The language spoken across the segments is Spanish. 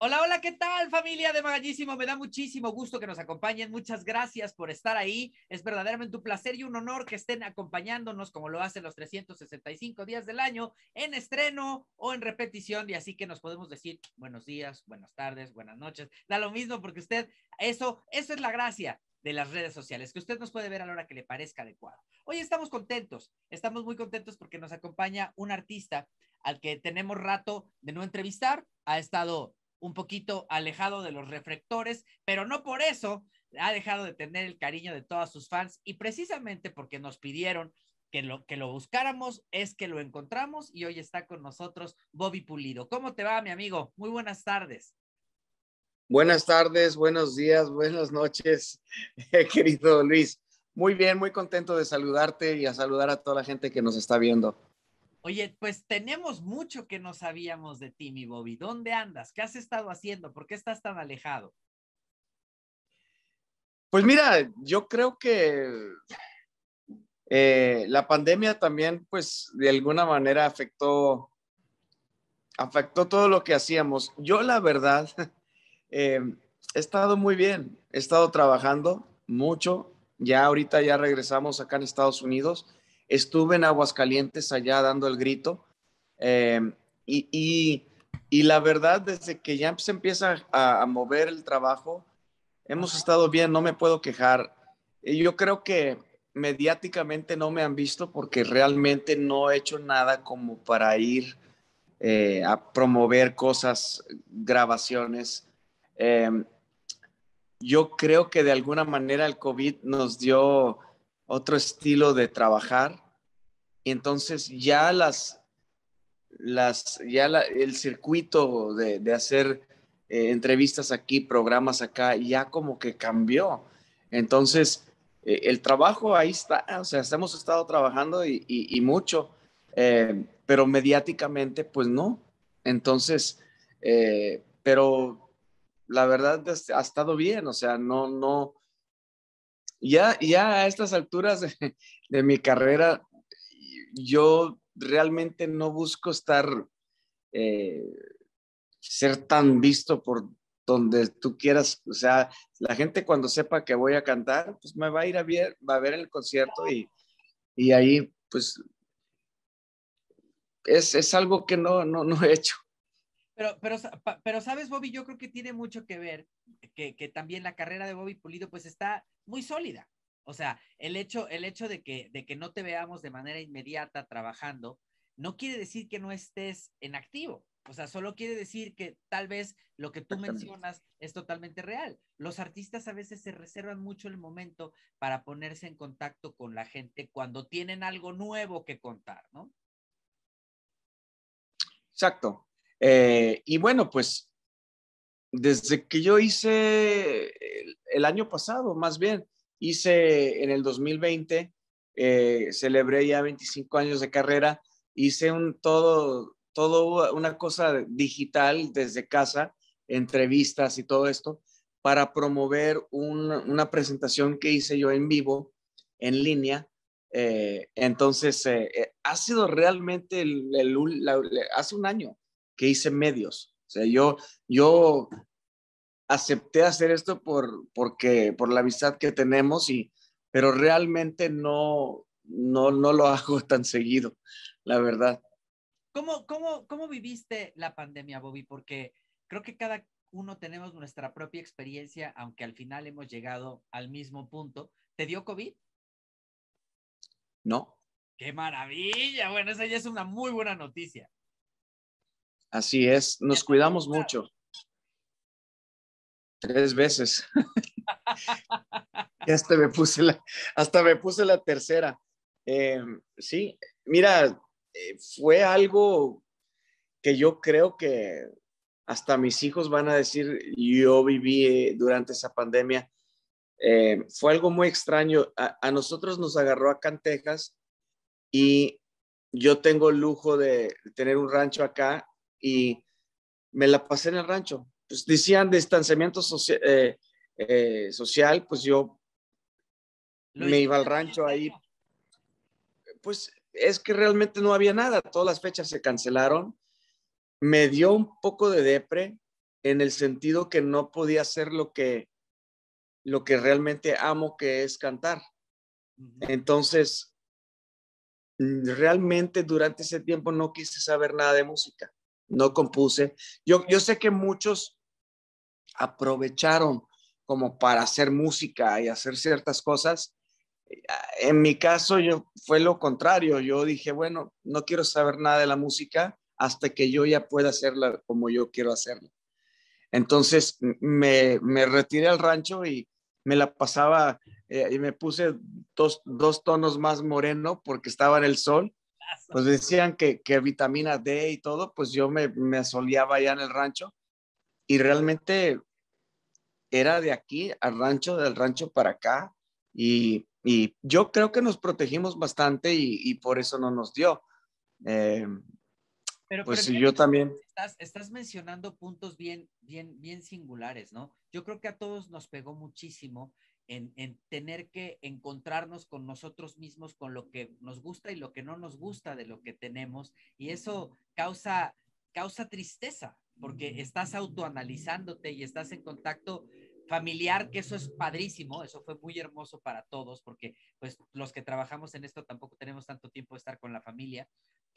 Hola, hola, ¿qué tal familia de Magallísimo? Me da muchísimo gusto que nos acompañen. Muchas gracias por estar ahí. Es verdaderamente un placer y un honor que estén acompañándonos como lo hacen los 365 días del año en estreno o en repetición. Y así que nos podemos decir buenos días, buenas tardes, buenas noches. Da lo mismo porque usted, eso, eso es la gracia de las redes sociales, que usted nos puede ver a la hora que le parezca adecuado. Hoy estamos contentos, estamos muy contentos porque nos acompaña un artista al que tenemos rato de no entrevistar. Ha estado un poquito alejado de los reflectores, pero no por eso ha dejado de tener el cariño de todas sus fans y precisamente porque nos pidieron que lo, que lo buscáramos es que lo encontramos y hoy está con nosotros Bobby Pulido. ¿Cómo te va, mi amigo? Muy buenas tardes. Buenas tardes, buenos días, buenas noches, eh, querido Luis. Muy bien, muy contento de saludarte y a saludar a toda la gente que nos está viendo. Oye, pues tenemos mucho que no sabíamos de ti, mi Bobby. ¿Dónde andas? ¿Qué has estado haciendo? ¿Por qué estás tan alejado? Pues mira, yo creo que eh, la pandemia también, pues de alguna manera afectó, afectó todo lo que hacíamos. Yo la verdad, eh, he estado muy bien, he estado trabajando mucho. Ya ahorita ya regresamos acá en Estados Unidos Estuve en Aguascalientes allá dando el grito em, y, la verdad, desde que ya se empieza a, mover el trabajo, hemos estado bien, no me puedo quejar. Eh, yo creo que mediáticamente no me han visto porque realmente no he hecho nada como para ir eh, a promover cosas, grabaciones. Em, yo creo que de alguna manera el COVID nos dio otro estilo de trabajar. Y entonces ya las, las ya el circuito de, hacer eh, entrevistas aquí, programas acá, ya como que cambió. Entonces, eh, el trabajo ahí está, o sea, hemos estado trabajando y, mucho, eh, pero mediáticamente, pues no. Entonces, pero la verdad ha estado bien, o sea, no, no, ya, ya a estas alturas de, mi carrera, yo realmente no busco estar, eh, ser tan visto por donde tú quieras. O sea, la gente cuando sepa que voy a cantar, pues me va a ir a ver, va a ver el concierto y, y ahí, pues, es, es algo que no, no, no he hecho. Pero, pero, pero, sabes, Bobby, yo creo que tiene mucho que ver que, también la carrera de Bobby Pulido pues está muy sólida. O sea, el hecho, el hecho de, que, de que no te veamos de manera inmediata trabajando no quiere decir que no estés en activo. O sea, solo quiere decir que tal vez lo que tú mencionas es totalmente real. Los artistas a veces se reservan mucho el momento para ponerse en contacto con la gente cuando tienen algo nuevo que contar, ¿no? Exacto. Eh, y bueno, pues desde que yo hice el, año pasado, más bien, hice en el 2020, eh, celebré ya 25 años de carrera, hice un todo, todo una cosa digital desde casa, entrevistas y todo esto, para promover una presentación que hice yo en vivo, en línea. Eh, entonces, ha sido realmente hace un año que hice medios. O sea, yo, yo acepté hacer esto por, porque, por la amistad que tenemos, y, pero realmente no, no, lo hago tan seguido, la verdad. ¿Cómo, cómo, cómo viviste la pandemia, Bobby? Porque creo que cada uno tenemos nuestra propia experiencia, aunque al final hemos llegado al mismo punto. ¿Te dio COVID? No. ¡Qué maravilla! Bueno, esa ya es una muy buena noticia. Así es, nos cuidamos mucho. Tres veces. hasta me puse la, hasta me puse la tercera. Em, sí, mira, eh, fue algo que yo creo que hasta mis hijos van a decir, yo viví eh, durante esa pandemia. Em, fue algo muy extraño. A, nosotros nos agarró acá en Texas y yo tengo el lujo de tener un rancho acá y me la pasé en el rancho. Pues decían distanciamiento eh, eh, social, pues yo me iba al rancho ahí. Pues es que realmente no había nada, todas las fechas se cancelaron. Me dio un poco de depre en el sentido que no podía hacer lo que, lo que realmente amo, que es cantar. Entonces, mm, realmente durante ese tiempo no quise saber nada de música no compuse. Yo, yo sé que muchos aprovecharon como para hacer música y hacer ciertas cosas. En mi caso yo, fue lo contrario. Yo dije, bueno, no quiero saber nada de la música hasta que yo ya pueda hacerla como yo quiero hacerla. Entonces me, retiré al rancho y me la pasaba eh, y me puse dos, dos tonos más moreno porque estaba en el sol pues decían que, que, vitamina D y todo, pues yo me, me soleaba allá en el rancho y realmente era de aquí al rancho, del rancho para acá y, yo creo que nos protegimos bastante y, por eso no nos dio. Eh, pero, pues yo también. Estás, estás, mencionando puntos bien, bien, bien singulares, ¿no? Yo creo que a todos nos pegó muchísimo en, tener que encontrarnos con nosotros mismos, con lo que nos gusta y lo que no nos gusta de lo que tenemos. Y eso causa, causa tristeza, porque mm. estás autoanalizándote y estás en contacto familiar, que eso es padrísimo, eso fue muy hermoso para todos, porque pues los que trabajamos en esto tampoco tenemos tanto tiempo de estar con la familia,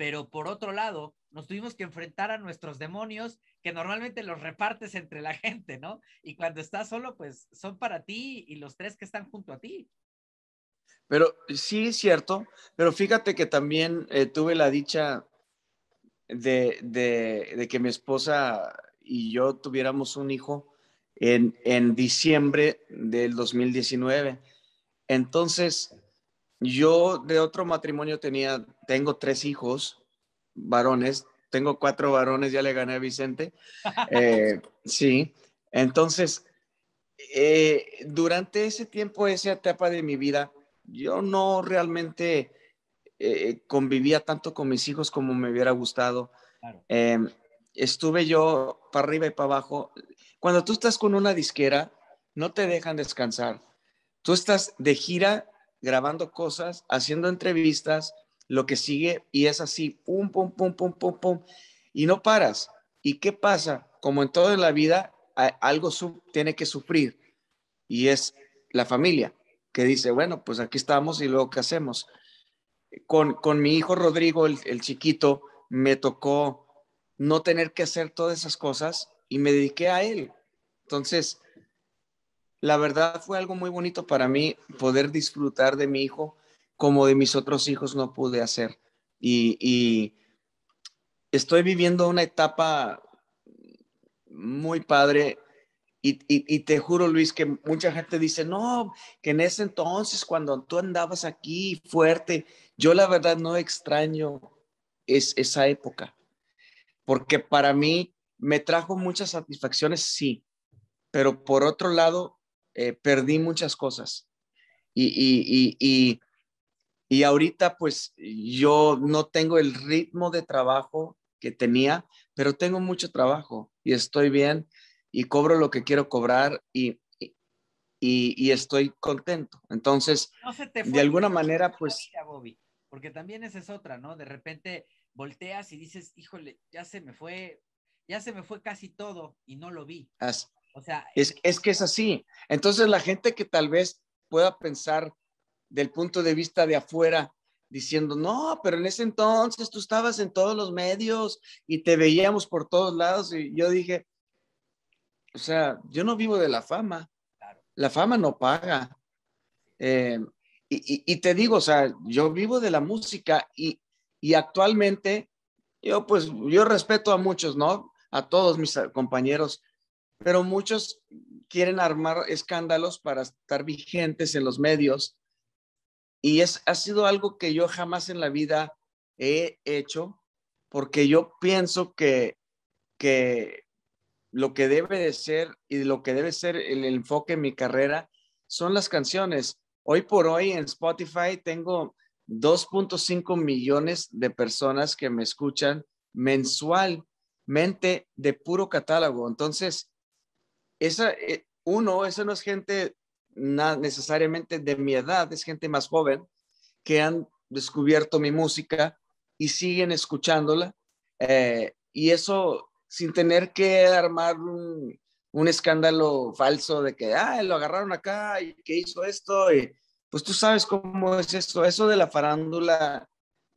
pero por otro lado, nos tuvimos que enfrentar a nuestros demonios que normalmente los repartes entre la gente, ¿no? Y cuando estás solo, pues son para ti y los tres que están junto a ti. Pero sí es cierto, pero fíjate que también eh, tuve la dicha de, que mi esposa y yo tuviéramos un hijo en, en diciembre del 2019. Entonces, yo de otro matrimonio tenía, tengo tres hijos varones, tengo cuatro varones, ya le gané a Vicente. Eh, sí, entonces, eh, durante ese tiempo, esa etapa de mi vida, yo no realmente eh, convivía tanto con mis hijos como me hubiera gustado. estuve yo para arriba y para abajo. Cuando tú estás con una disquera, no te dejan descansar. Tú estás de gira grabando cosas, haciendo entrevistas, lo que sigue y es así, pum, pum, pum, pum, pum, pum, y no paras. ¿Y qué pasa? Como en toda la vida, algo tiene que sufrir y es la familia que dice, bueno, pues aquí estamos y luego qué hacemos. Con, mi hijo Rodrigo, el chiquito, me tocó no tener que hacer todas esas cosas y me dediqué a él. Entonces, la verdad fue algo muy bonito para mí poder disfrutar de mi hijo como de mis otros hijos no pude hacer. Y, estoy viviendo una etapa muy padre. Y, te juro, Luis, que mucha gente dice, no, que en ese entonces, cuando tú andabas aquí fuerte, yo la verdad no extraño es, esa época, porque para mí me trajo muchas satisfacciones, sí, pero por otro lado, eh, perdí muchas cosas. Y, y, y, y, ahorita pues yo no tengo el ritmo de trabajo que tenía, pero tengo mucho trabajo y estoy bien y cobro lo que quiero cobrar y, estoy contento. Entonces, de alguna manera pues... porque también esa es otra, ¿no? De repente volteas y dices, híjole, ya se me fue, ya se me fue casi todo y no lo vi. Así, o sea, es, que es así. Entonces la gente que tal vez pueda pensar del punto de vista de afuera, diciendo, no, pero en ese entonces tú estabas en todos los medios y te veíamos por todos lados. Y yo dije, o sea, yo no vivo de la fama. La fama no paga. Eh, y, te digo, o sea, yo vivo de la música y, y actualmente yo pues, yo respeto a muchos, ¿no? A todos mis compañeros pero muchos quieren armar escándalos para estar vigentes en los medios. Y es, ha sido algo que yo jamás en la vida he hecho, porque yo pienso que, que lo que debe de ser y lo que debe ser el enfoque en mi carrera son las canciones. Hoy por hoy en Spotify tengo 2.5 millones de personas que me escuchan mensualmente de puro catálogo. Entonces, esa, eh, uno, esa no es gente necesariamente de mi edad, es gente más joven que han descubierto mi música y siguen escuchándola. Eh, y eso sin tener que armar un, escándalo falso de que, ah, lo agarraron acá y que hizo esto. Y, pues tú sabes cómo es esto Eso de la farándula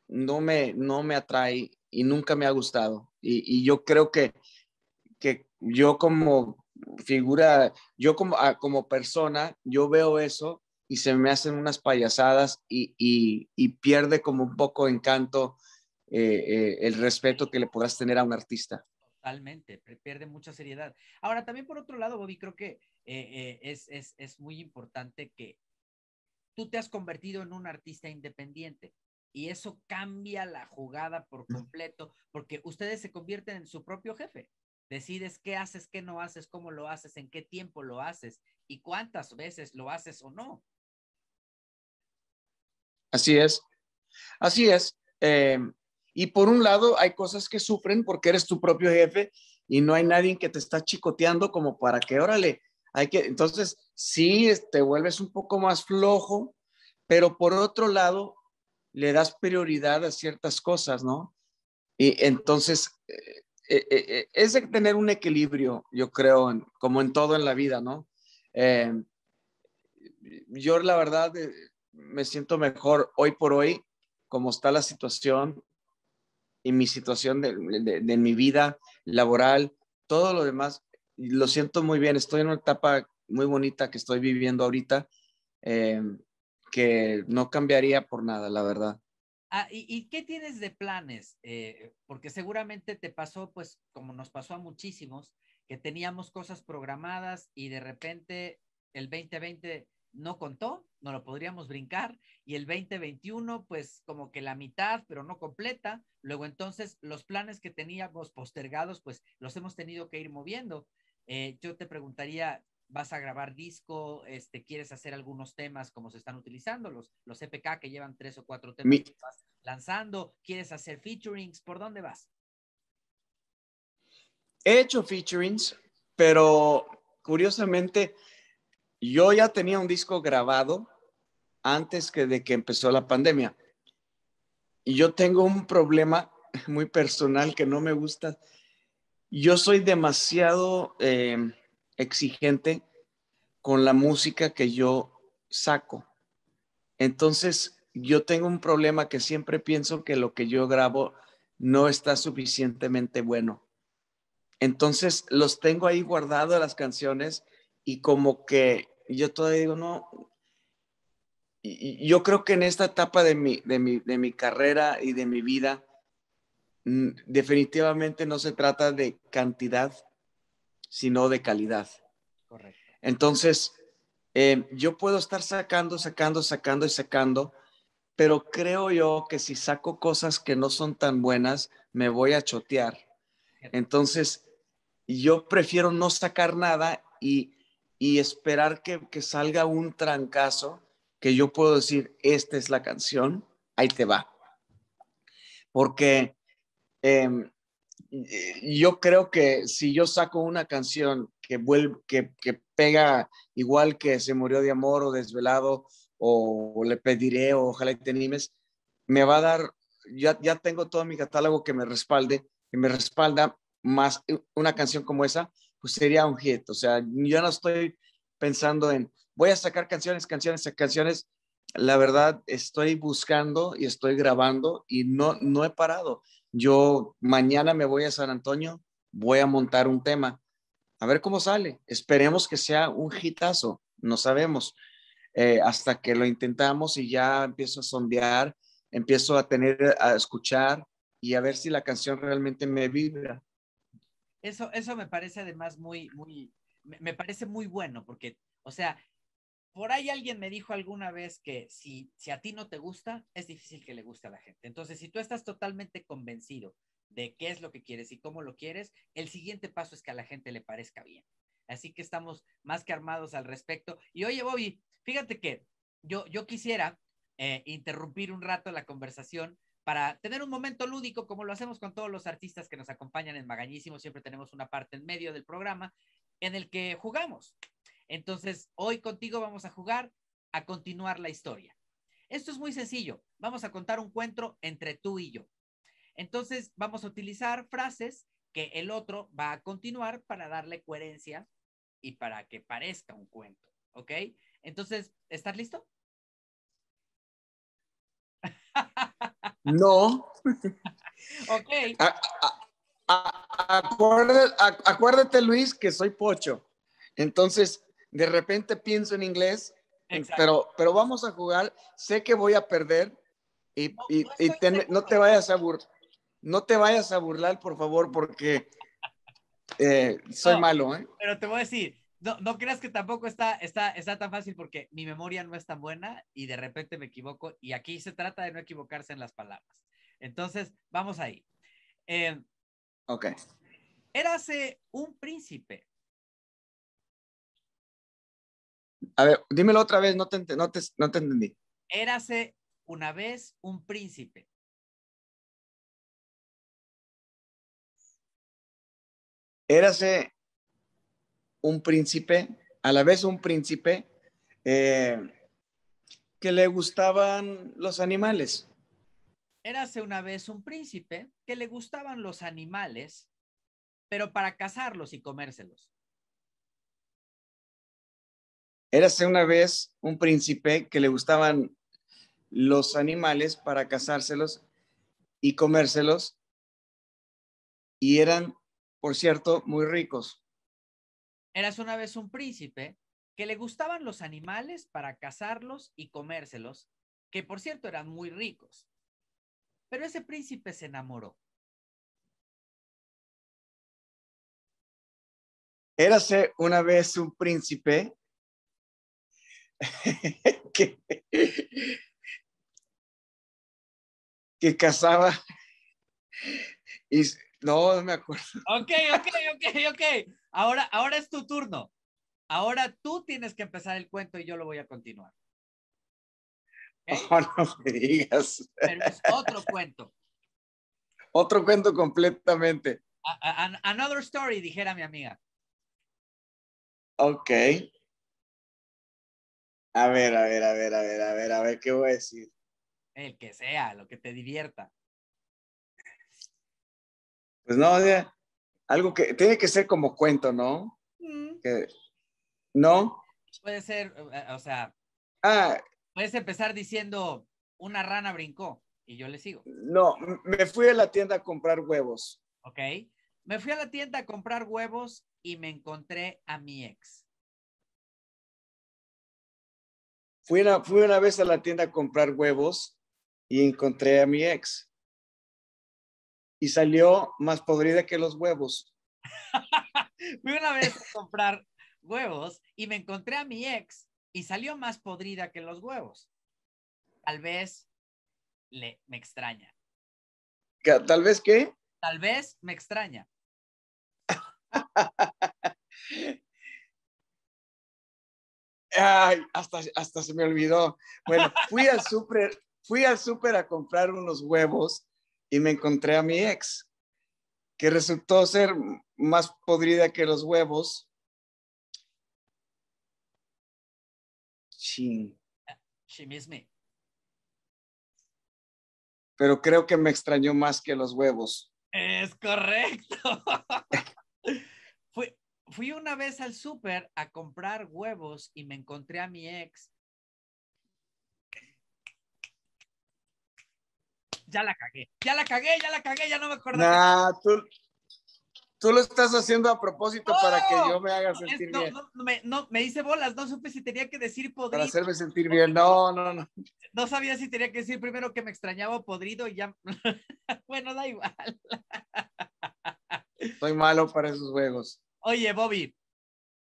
no me, no me atrae y nunca me ha gustado. Y, yo creo que, que yo como figura, yo ah, como, persona, yo veo eso y se me hacen unas payasadas y, pierde como un poco encanto eh, eh, el respeto que le podrás tener a un artista. Totalmente, pierde mucha seriedad. Ahora, también por otro lado, Bobby, creo que eh, es muy importante que tú te has convertido en un artista independiente y eso cambia la jugada por completo porque ustedes se convierten en su propio jefe. Decides qué haces, qué no haces, cómo lo haces, en qué tiempo lo haces y cuántas veces lo haces o no. Así es. Así es. Eh, y por un lado, hay cosas que sufren porque eres tu propio jefe y no hay nadie que te está chicoteando como para que, órale, hay que, entonces, sí, te vuelves un poco más flojo, pero por otro lado, le das prioridad a ciertas cosas, ¿no? Y entonces, eh, eh, eh, eh, es tener un equilibrio, yo creo, como en todo en la vida, ¿no? yo la verdad me siento mejor hoy por hoy, como está la situación y mi situación de, de, mi vida laboral, todo lo demás, lo siento muy bien, estoy en una etapa muy bonita que estoy viviendo ahorita, que no cambiaría por nada, la verdad. Ah, ¿y, qué tienes de planes? Eh, porque seguramente te pasó, pues, como nos pasó a muchísimos, que teníamos cosas programadas y de repente el 2020 no contó, no lo podríamos brincar, y el 2021, pues como que la mitad, pero no completa. Luego entonces los planes que teníamos postergados, pues los hemos tenido que ir moviendo. Eh, yo te preguntaría, vas a grabar disco, este, quieres hacer algunos temas como se están utilizando, los, los EPK que llevan tres o cuatro temas lanzando, quieres hacer featurings, ¿por dónde vas? He hecho featurings, pero curiosamente yo ya tenía un disco grabado antes que de que empezó la pandemia. Y yo tengo un problema muy personal que no me gusta. Yo soy demasiado... Eh, exigente con la música que yo saco. Entonces, yo tengo un problema que siempre pienso que lo que yo grabo no está suficientemente bueno. Entonces, los tengo ahí guardado las canciones y como que yo todavía digo, no, yo creo que en esta etapa de mi, de mi carrera y de mi vida, mm, definitivamente no se trata de cantidad, sino de calidad. Correcto. Entonces, eh, yo puedo estar sacando, sacando, sacando y sacando, pero creo yo que si saco cosas que no son tan buenas, me voy a chotear. Entonces, yo prefiero no sacar nada y, y esperar que, que, salga un trancazo que yo puedo decir, esta es la canción, ahí te va. Porque em, yo creo que si yo saco una canción que, que, pega igual que Se murió de amor o Desvelado o, Le pediré o Ojalá y te animes, me va a dar, ya, ya tengo todo mi catálogo que me respalde, que me respalda más una canción como esa, pues sería un hit. O sea, yo no estoy pensando en, voy a sacar canciones, canciones, canciones. La verdad, estoy buscando y estoy grabando y no, no he parado yo mañana me voy a San Antonio, voy a montar un tema. A ver cómo sale. Esperemos que sea un hitazo, no sabemos. Eh, hasta que lo intentamos y ya empiezo a sondear, empiezo a tener, a escuchar y a ver si la canción realmente me vibra. Eso, eso me parece además muy, muy, me parece muy bueno porque, o sea, por ahí alguien me dijo alguna vez que si, si a ti no te gusta, es difícil que le guste a la gente. Entonces, si tú estás totalmente convencido de qué es lo que quieres y cómo lo quieres, el siguiente paso es que a la gente le parezca bien. Así que estamos más que armados al respecto. Y oye, Bobby, fíjate que yo, yo quisiera eh, interrumpir un rato la conversación para tener un momento lúdico, como lo hacemos con todos los artistas que nos acompañan en Magañísimo. Siempre tenemos una parte en medio del programa en el que jugamos. Entonces, hoy contigo vamos a jugar a continuar la historia. Esto es muy sencillo. Vamos a contar un cuento entre tú y yo. Entonces, vamos a utilizar frases que el otro va a continuar para darle coherencia y para que parezca un cuento. ¿Ok? Entonces, ¿estás listo? No. ok. acuérdate, Luis, que soy pocho. Entonces, de repente pienso en inglés, pero, pero vamos a jugar, sé que voy a perder y, no, te vayas a burlar, no te vayas a burlar, por favor, porque eh, soy malo. ¿eh? Pero te voy a decir, no, no creas que tampoco está, está, está tan fácil porque mi memoria no es tan buena y de repente me equivoco y aquí se trata de no equivocarse en las palabras. Entonces, vamos ahí. Eh, ok. Érase un príncipe A ver, dímelo otra vez, no te, no entendí. Érase una vez un príncipe. Érase un príncipe, a la vez un príncipe eh, que le gustaban los animales. Érase una vez un príncipe que le gustaban los animales, pero para cazarlos y comérselos. Érase una vez un príncipe que le gustaban los animales para cazárselos y comérselos, y eran, por cierto, muy ricos. Érase una vez un príncipe que le gustaban los animales para cazarlos y comérselos, que por cierto eran muy ricos. Pero ese príncipe se enamoró. Érase una vez un príncipe que, que casaba y no, me acuerdo. Ok, ok, ok, ok. Ahora, ahora es tu turno. Ahora tú tienes que empezar el cuento y yo lo voy a continuar. Oh, no me digas. Pero otro cuento. Otro cuento completamente. another story, dijera mi amiga. Ok. A ver, a ver, a ver, a ver, a ver, a ver, ¿qué voy a decir? El que sea, lo que te divierta. Pues no, algo que tiene que ser como cuento, ¿no? Mm. ¿No? Puede ser, eh, o sea, ah. puedes empezar diciendo, una rana brincó y yo le sigo. No, me fui a la tienda a comprar huevos. Ok, me fui a la tienda a comprar huevos y me encontré a mi ex. Fui una, vez a la tienda a comprar huevos y encontré a mi ex. Y salió más podrida que los huevos. fui una vez a comprar huevos y me encontré a mi ex y salió más podrida que los huevos. Tal vez le, me extraña. ¿Tal vez qué? Tal vez me extraña. Ay, hasta, hasta se me olvidó. Bueno, fui al súper, fui al súper a comprar unos huevos y me encontré a mi ex, que resultó ser más podrida que los huevos. Chin. She missed me. Pero creo que me extrañó más que los huevos. Es correcto. fui una vez al súper a comprar huevos y me encontré a mi ex. Ya la cagué, ya la cagué, ya la cagué, ya no me acuerdo. tú, lo estás haciendo a propósito para que ¡Oh! yo me haga sentir bien. No, no, me, no, hice bolas, no supe si tenía que decir podrido. Para hacerme sentir bien, no, no, no. No sabía si tenía que decir primero que me extrañaba podrido y ya. bueno, da igual. Soy malo para esos huevos. Oye, Bobby,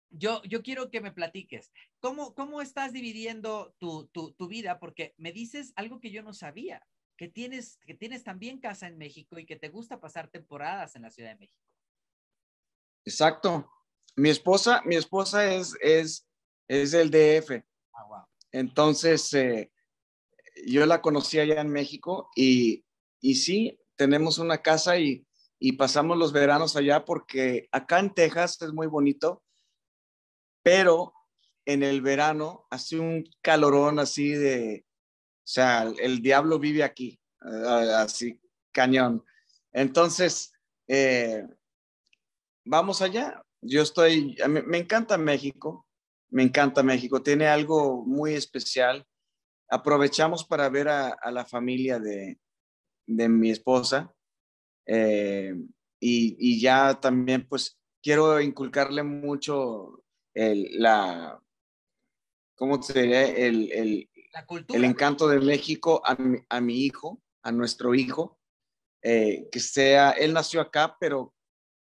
yo, yo quiero que me platiques, ¿cómo, cómo estás dividiendo tu, vida? Porque me dices algo que yo no sabía, que tienes, que tienes también casa en México y que te gusta pasar temporadas en la Ciudad de México. Exacto. Mi esposa, mi esposa es, es, es del DF. Ah, Entonces, eh, yo la conocí allá en México y, y sí, tenemos una casa y y pasamos los veranos allá porque acá en Texas es muy bonito, pero en el verano hace un calorón así de, o sea, el diablo vive aquí, así cañón. Entonces, eh, vamos allá. Yo estoy, me, encanta México, me encanta México, tiene algo muy especial. Aprovechamos para ver a, la familia de mi esposa eh, y, y, ya también, pues, quiero inculcarle mucho el, la, ¿cómo se diría? El, el, el encanto de México a mi, a mi hijo, a nuestro hijo, eh, que sea, él nació acá, pero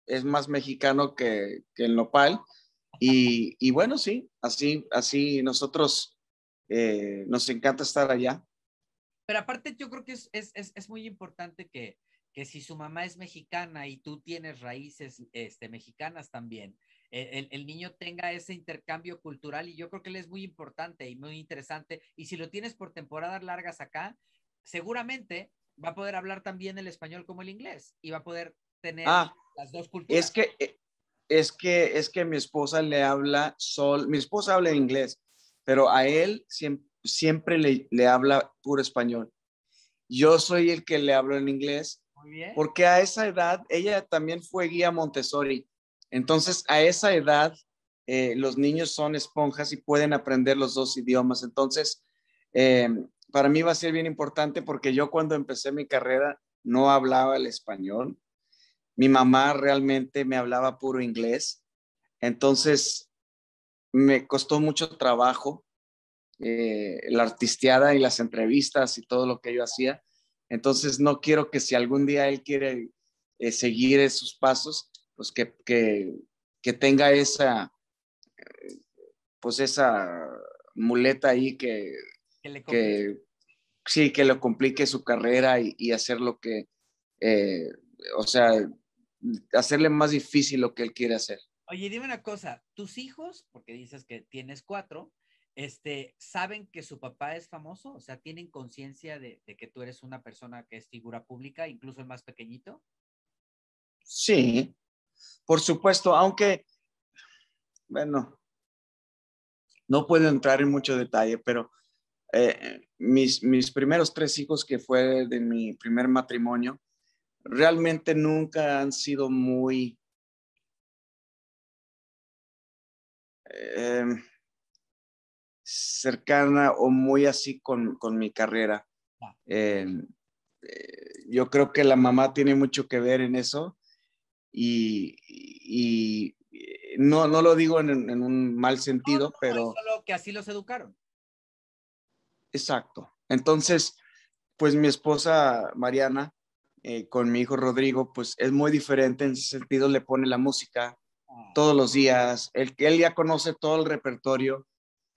es más mexicano que, que el nopal. Y, y, bueno, sí, así, así nosotros eh, nos encanta estar allá. Pero aparte yo creo que es, es, es, es muy importante que, que si su mamá es mexicana y tú tienes raíces este, mexicanas también, e-, el, el, niño tenga ese intercambio cultural y yo creo que él es muy importante y muy interesante. Y si lo tienes por temporadas largas acá, seguramente va a poder hablar también el español como el inglés y va a poder tener ah, las dos culturas. Es que, eh, es, que, es que mi esposa le habla sol, mi esposa habla inglés, pero a él siempre, siempre le, le habla puro español. Yo soy el que le hablo en inglés porque a esa edad ella también fue guía Montessori. Entonces, a esa edad eh, los niños son esponjas y pueden aprender los dos idiomas. Entonces, em, para mí va a ser bien importante porque yo cuando empecé mi carrera no hablaba el español. Mi mamá realmente me hablaba puro inglés. Entonces, me costó mucho trabajo eh, la artisteada y las entrevistas y todo lo que yo hacía. Entonces no quiero que si algún día él quiere eh, seguir esos pasos, pues que, tenga esa, eh, pues esa muleta ahí que, que, sí, que lo complique su carrera y, hacer lo que, eh, o sea, hacerle más difícil lo que él quiere hacer. Oye, dime una cosa, tus hijos, porque dices que tienes cuatro, este, saben que su papá es famoso, o sea, tienen conciencia de, que tú eres una persona que es figura pública, incluso el más pequeñito. Sí, por supuesto, aunque, bueno, no puedo entrar en mucho detalle, pero eh, mis, mis primeros tres hijos que fue de mi primer matrimonio, realmente nunca han sido muy... Eh, cercana o muy así con, mi carrera. Ah. Em, eh, yo creo que la mamá tiene mucho que ver en eso y, no, no lo digo en, un mal sentido, pero... Solo que así los educaron. Exacto. Entonces, pues mi esposa Mariana, eh, con mi hijo Rodrigo, pues es muy diferente en ese sentido, le pone la música ah. todos los días, él ya conoce todo el repertorio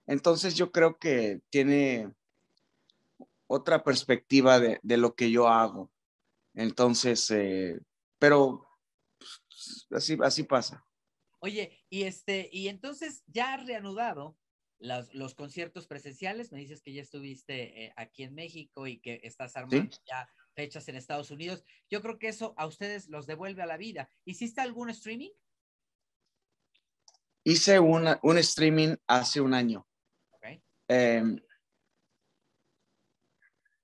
entonces yo creo que tiene otra perspectiva de, lo que yo hago. Entonces, eh, pero pues, así, así pasa. Oye, y este, y entonces ya has reanudado los, conciertos presenciales, me dices que ya estuviste eh, aquí en México y que estás armando ya fechas en Estados Unidos. Yo creo que eso a ustedes los devuelve a la vida. ¿Hiciste algún streaming? Hice un streaming hace un año. Eh,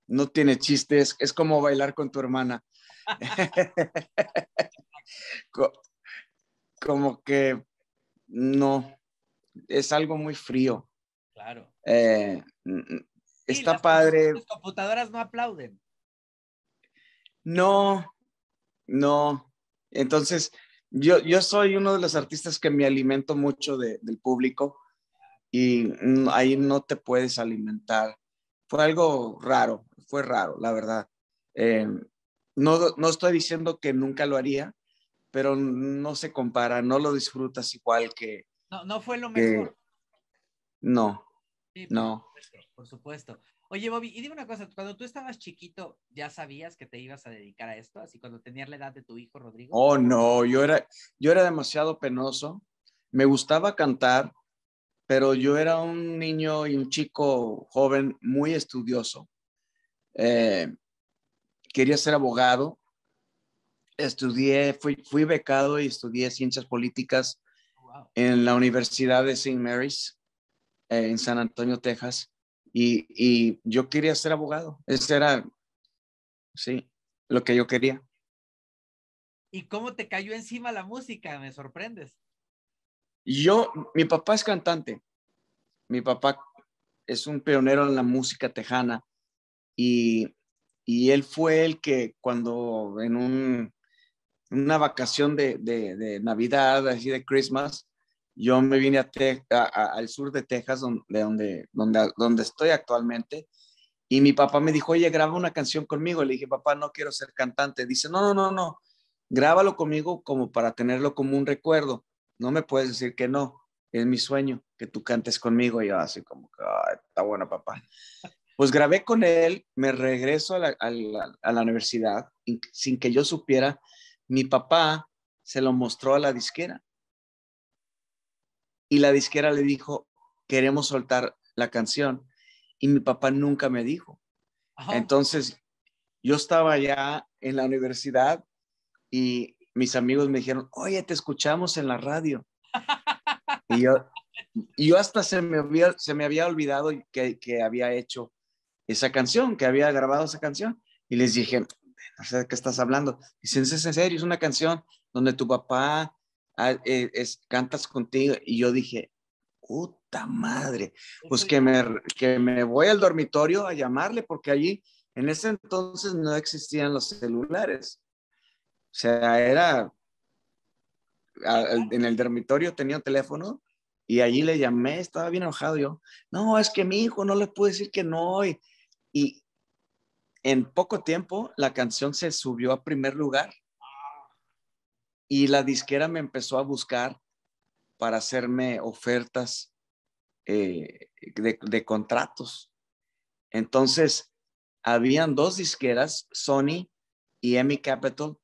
no tiene chistes, es como bailar con tu hermana. como que no, es algo muy frío. Claro. Eh, está padre. Las computadoras no aplauden. No, no. Entonces, yo, yo soy uno de los artistas que me alimento mucho del público y mm, ahí no te puedes alimentar. Fue algo raro, fue raro, la verdad. Em, no, no estoy diciendo que nunca lo haría, pero no se compara, no lo disfrutas igual que... No, no fue lo mejor. No, no. por supuesto. Oye, Bobby, y dime una cosa, cuando tú estabas chiquito, ¿ya sabías que te ibas a dedicar a esto? Así cuando tenías la edad de tu hijo, Rodrigo. Oh, no, yo era, yo era demasiado penoso. Me gustaba cantar, pero yo era un niño y un chico joven muy estudioso. Eh, quería ser abogado. Estudié, fui, becado y estudié ciencias políticas en la Universidad de St. Mary's, eh, en San Antonio, Texas. Y, y, yo quería ser abogado. Ese era, sí, lo que yo quería. ¿Y cómo te cayó encima la música? Me sorprendes. Yo, mi papá es cantante, mi papá es un pionero en la música tejana y, él fue el que cuando en una vacación de, Navidad, así de Christmas, yo me vine a, te, al sur de Texas, donde, donde, donde, donde estoy actualmente, y mi papá me dijo, oye, graba una canción conmigo. Le dije, papá, no quiero ser cantante. Dice, no, no, no, no, grábalo conmigo como para tenerlo como un recuerdo no me puedes decir que no, es mi sueño que tú cantes conmigo. Y yo así como que, ah, está bueno, papá. Pues grabé con él, me regreso a la, universidad y, sin que yo supiera. Mi papá se lo mostró a la disquera. Y la disquera le dijo, queremos soltar la canción. Y mi papá nunca me dijo. Entonces, yo estaba ya en la universidad y mis amigos me dijeron, oye, te escuchamos en la radio. y yo, hasta se me había, olvidado que, había hecho esa canción, que había grabado esa canción. Y les dije, no de qué estás hablando. Dicen, es en serio, es una canción donde tu papá ah, eh, cantas contigo. Y yo dije, puta madre, pues, pues que me, que me voy al dormitorio a llamarle, porque allí en ese entonces no existían los celulares. O sea, era en el dormitorio tenía teléfono y allí le llamé, estaba bien enojado yo. No, es que mi hijo no le pude decir que no. Y, y en poco tiempo la canción se subió a primer lugar y la disquera me empezó a buscar para hacerme ofertas eh, de, de, contratos. Entonces, habían dos disqueras, Sony y Emi Capital,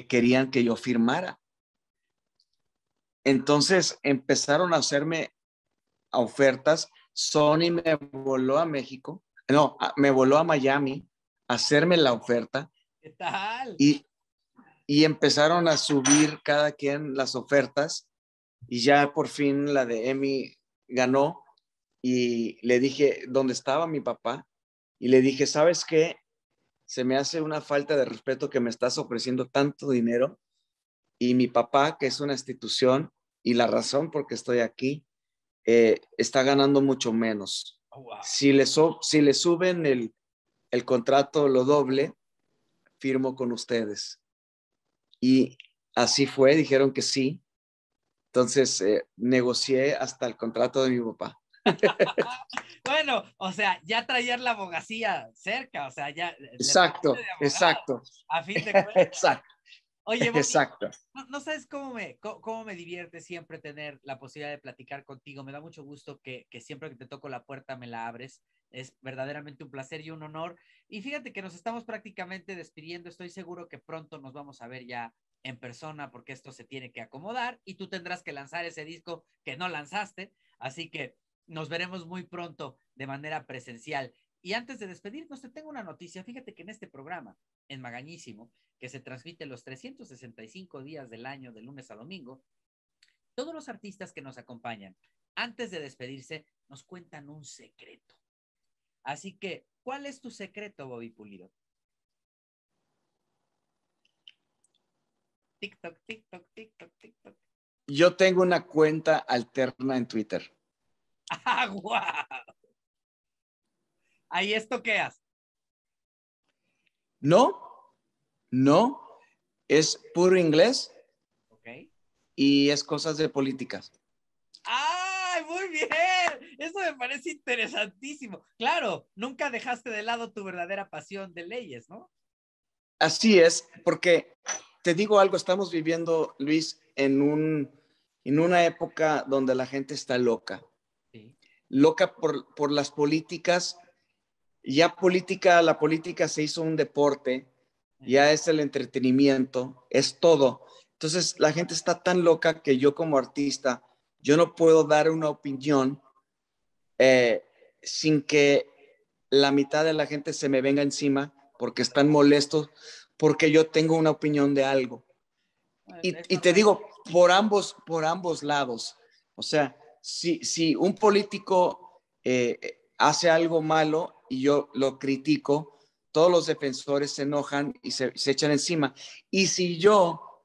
querían que yo firmara. Entonces empezaron a hacerme ofertas. Sony me voló a México, no, me voló a Miami a hacerme la oferta. Y, empezaron a subir cada quien las ofertas y ya por fin la de Emi ganó y le dije dónde estaba mi papá y le dije, ¿sabes qué? se me hace una falta de respeto que me estás ofreciendo tanto dinero y mi papá, que es una institución y la razón por qué estoy aquí, eh, está ganando mucho menos. Oh, si, le si le suben el, el contrato lo doble, firmo con ustedes. Y así fue, dijeron que sí. Entonces eh, negocié hasta el contrato de mi papá. bueno, o sea, ya traer la abogacía cerca, o sea, ya. Exacto, exacto. A fin de cuentas. Exacto. Oye, Exacto. No, sabes cómo me, me divierte siempre tener la posibilidad de platicar contigo. Me da mucho gusto que, que, siempre que te toco la puerta me la abres. Es verdaderamente un placer y un honor. Y fíjate que nos estamos prácticamente despidiendo. Estoy seguro que pronto nos vamos a ver ya en persona porque esto se tiene que acomodar y tú tendrás que lanzar ese disco que no lanzaste. Así que nos veremos muy pronto de manera presencial. Y antes de despedirnos, te tengo una noticia. Fíjate que en este programa, en Magañísimo, que se transmite los 365 días del año, de lunes a domingo, todos los artistas que nos acompañan, antes de despedirse, nos cuentan un secreto. Así que, ¿cuál es tu secreto, Bobby Pulido? TikTok, TikTok, TikTok, TikTok. Yo tengo una cuenta alterna en Twitter. ¡Agua! Ahí estoqueas. No, no, es puro inglés. Y es cosas de políticas. ¡Ay, muy bien! Eso me parece interesantísimo. Claro, nunca dejaste de lado tu verdadera pasión de leyes, ¿no? Así es, porque te digo algo, estamos viviendo, Luis, en, un, en una época donde la gente está loca loca por, las políticas. Ya política, la política se hizo un deporte, ya es el entretenimiento, es todo. Entonces la gente está tan loca que yo como artista, yo no puedo dar una opinión eh, sin que la mitad de la gente se me venga encima porque están molestos, porque yo tengo una opinión de algo. Y, te digo, por ambos, por ambos lados. O sea, si, un político eh, hace algo malo y yo lo critico, todos los defensores se enojan y se, echan encima. Y si yo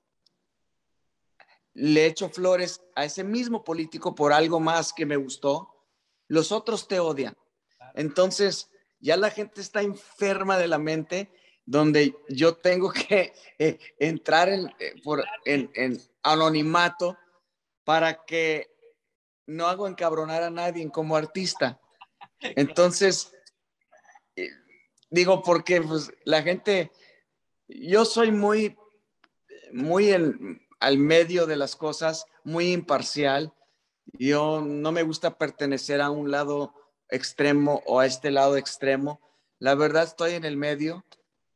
le echo flores a ese mismo político por algo más que me gustó, los otros te odian. Entonces, ya la gente está enferma de la mente, donde yo tengo que eh, entrar eh, en, anonimato para que no hago encabronar a nadie como artista. Entonces, eh, digo, porque pues, la gente, yo soy muy, muy al medio de las cosas, muy imparcial. Yo no me gusta pertenecer a un lado extremo o a este lado extremo. La verdad estoy en el medio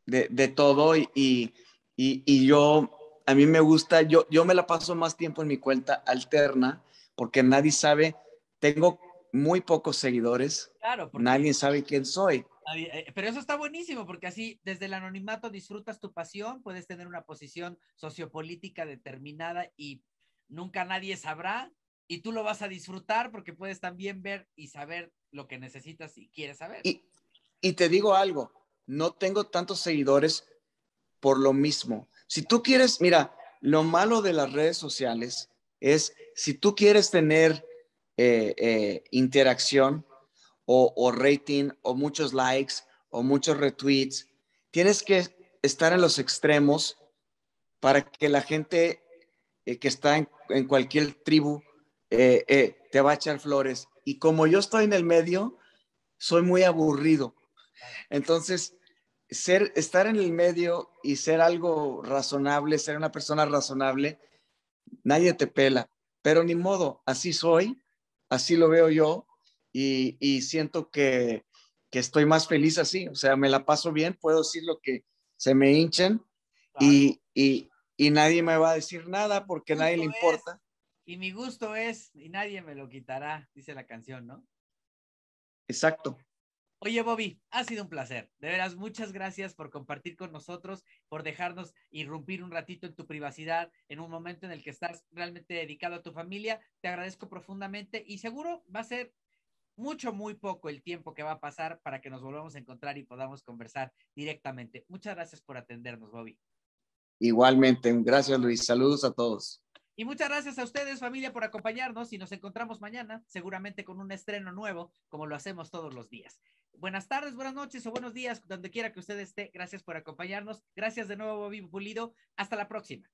de, todo y, y, yo, a mí me gusta, yo, yo me la paso más tiempo en mi cuenta alterna porque nadie sabe, tengo muy pocos seguidores, claro, nadie sabe quién soy. Eh, pero eso está buenísimo, porque así desde el anonimato disfrutas tu pasión, puedes tener una posición sociopolítica determinada y nunca nadie sabrá, y tú lo vas a disfrutar porque puedes también ver y saber lo que necesitas y quieres saber. Y, y te digo algo, no tengo tantos seguidores por lo mismo. Si tú quieres, mira, lo malo de las redes sociales es si tú quieres tener eh, eh, interacción o, rating o muchos likes o muchos retweets, tienes que estar en los extremos para que la gente eh, que está en, cualquier tribu te va a echar flores. Y como yo estoy en el medio, soy muy aburrido. Entonces, ser, estar en el medio y ser algo razonable, ser una persona razonable, nadie te pela, pero ni modo, así soy, así lo veo yo y, siento que, que, estoy más feliz así, o sea, me la paso bien, puedo decir lo que se me hinchen y, y, nadie me va a decir nada porque nadie le importa. y mi gusto es, y nadie me lo quitará, dice la canción, ¿no? Exacto, Oye, Bobby, ha sido un placer. De veras, muchas gracias por compartir con nosotros, por dejarnos irrumpir un ratito en tu privacidad, en un momento en el que estás realmente dedicado a tu familia. Te agradezco profundamente y seguro va a ser mucho, muy poco el tiempo que va a pasar para que nos volvamos a encontrar y podamos conversar directamente. Muchas gracias por atendernos, Bobby. Igualmente, gracias Luis, saludos a todos. Y muchas gracias a ustedes, familia, por acompañarnos y nos encontramos mañana, seguramente con un estreno nuevo, como lo hacemos todos los días buenas tardes, buenas noches o buenos días, donde quiera que usted esté. Gracias por acompañarnos. Gracias de nuevo, Bobby Pulido. Hasta la próxima.